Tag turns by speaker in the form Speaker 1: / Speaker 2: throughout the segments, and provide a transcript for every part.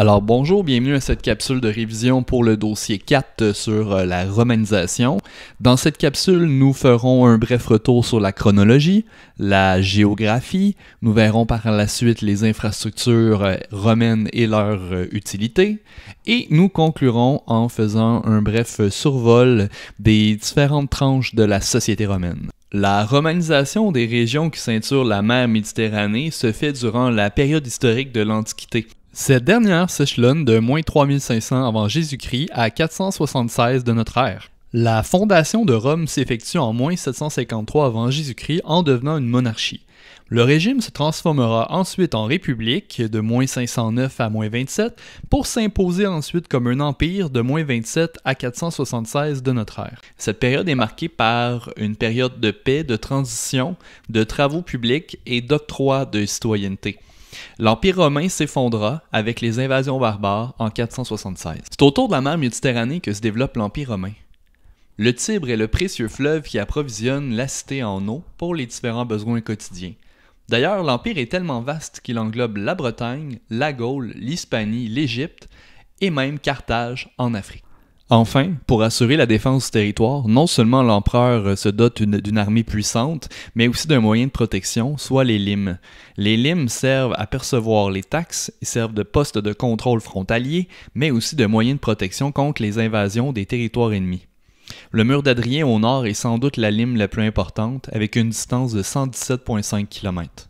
Speaker 1: Alors bonjour, bienvenue à cette capsule de révision pour le dossier 4 sur euh, la romanisation. Dans cette capsule, nous ferons un bref retour sur la chronologie, la géographie, nous verrons par la suite les infrastructures euh, romaines et leur euh, utilité, et nous conclurons en faisant un bref survol des différentes tranches de la société romaine. La romanisation des régions qui ceinturent la mer Méditerranée se fait durant la période historique de l'Antiquité. Cette dernière s'échelonne de moins 3500 avant Jésus-Christ à 476 de notre ère. La fondation de Rome s'effectue en moins 753 avant Jésus-Christ en devenant une monarchie. Le régime se transformera ensuite en république de moins 509 à moins 27 pour s'imposer ensuite comme un empire de moins 27 à 476 de notre ère. Cette période est marquée par une période de paix, de transition, de travaux publics et d'octroi de citoyenneté. L'Empire romain s'effondra avec les invasions barbares en 476. C'est autour de la mer Méditerranée que se développe l'Empire romain. Le Tibre est le précieux fleuve qui approvisionne la cité en eau pour les différents besoins quotidiens. D'ailleurs, l'Empire est tellement vaste qu'il englobe la Bretagne, la Gaule, l'Hispanie, l'Égypte et même Carthage en Afrique. Enfin, pour assurer la défense du territoire, non seulement l'empereur euh, se dote d'une armée puissante, mais aussi d'un moyen de protection, soit les limes. Les limes servent à percevoir les taxes, servent de postes de contrôle frontalier, mais aussi de moyens de protection contre les invasions des territoires ennemis. Le mur d'Adrien au nord est sans doute la lime la plus importante, avec une distance de 117,5 km.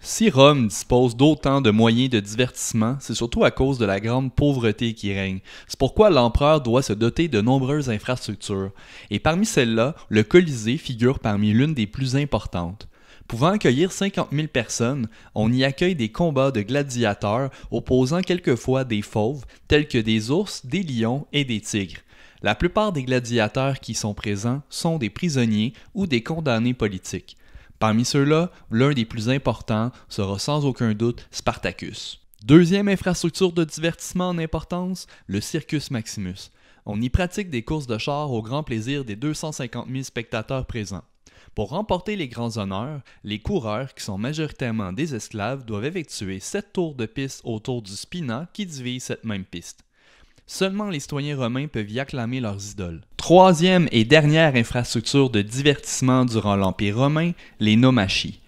Speaker 1: Si Rome dispose d'autant de moyens de divertissement, c'est surtout à cause de la grande pauvreté qui règne. C'est pourquoi l'empereur doit se doter de nombreuses infrastructures, et parmi celles-là, le Colisée figure parmi l'une des plus importantes. Pouvant accueillir 50 000 personnes, on y accueille des combats de gladiateurs opposant quelquefois des fauves, tels que des ours, des lions et des tigres. La plupart des gladiateurs qui sont présents sont des prisonniers ou des condamnés politiques. Parmi ceux-là, l'un des plus importants sera sans aucun doute Spartacus. Deuxième infrastructure de divertissement en importance, le Circus Maximus. On y pratique des courses de chars au grand plaisir des 250 000 spectateurs présents. Pour remporter les grands honneurs, les coureurs, qui sont majoritairement des esclaves, doivent effectuer sept tours de piste autour du spina qui divise cette même piste. Seulement les citoyens romains peuvent y acclamer leurs idoles. Troisième et dernière infrastructure de divertissement durant l'Empire romain, les nomachies.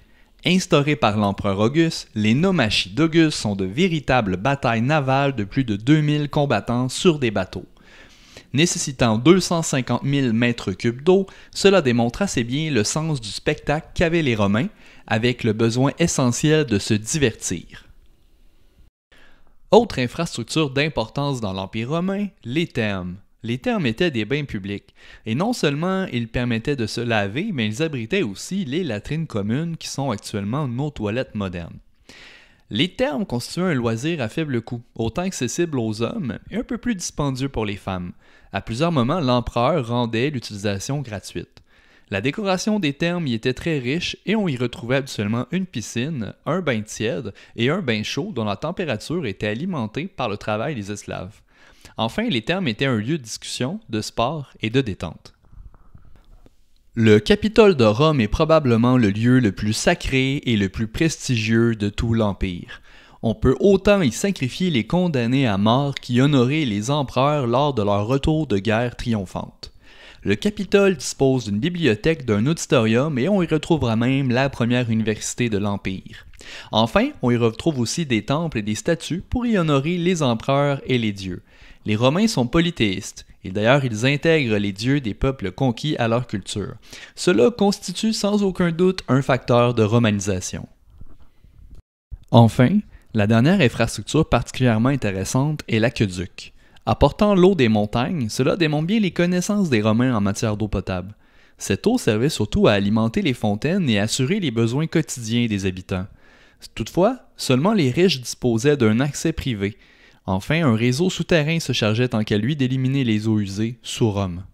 Speaker 1: Instaurées par l'empereur Auguste, les nomachies d'Auguste sont de véritables batailles navales de plus de 2000 combattants sur des bateaux. Nécessitant 250 000 mètres cubes d'eau, cela démontre assez bien le sens du spectacle qu'avaient les Romains, avec le besoin essentiel de se divertir. Autre infrastructure d'importance dans l'Empire romain, les thermes. Les thermes étaient des bains publics, et non seulement ils permettaient de se laver, mais ils abritaient aussi les latrines communes qui sont actuellement nos toilettes modernes. Les thermes constituaient un loisir à faible coût, autant accessible aux hommes et un peu plus dispendieux pour les femmes. À plusieurs moments, l'empereur rendait l'utilisation gratuite. La décoration des thermes y était très riche et on y retrouvait habituellement une piscine, un bain tiède et un bain chaud dont la température était alimentée par le travail des esclaves. Enfin, les thermes étaient un lieu de discussion, de sport et de détente. Le Capitole de Rome est probablement le lieu le plus sacré et le plus prestigieux de tout l'Empire. On peut autant y sacrifier les condamnés à mort qu'y honorer les empereurs lors de leur retour de guerre triomphante. Le Capitole dispose d'une bibliothèque, d'un auditorium et on y retrouvera même la première université de l'Empire. Enfin, on y retrouve aussi des temples et des statues pour y honorer les empereurs et les dieux. Les Romains sont polythéistes, et d'ailleurs ils intègrent les dieux des peuples conquis à leur culture. Cela constitue sans aucun doute un facteur de romanisation. Enfin, la dernière infrastructure particulièrement intéressante est l'aqueduc. Apportant l'eau des montagnes, cela démontre bien les connaissances des Romains en matière d'eau potable. Cette eau servait surtout à alimenter les fontaines et assurer les besoins quotidiens des habitants. Toutefois, seulement les riches disposaient d'un accès privé. Enfin, un réseau souterrain se chargeait en qu'à lui d'éliminer les eaux usées sous Rome.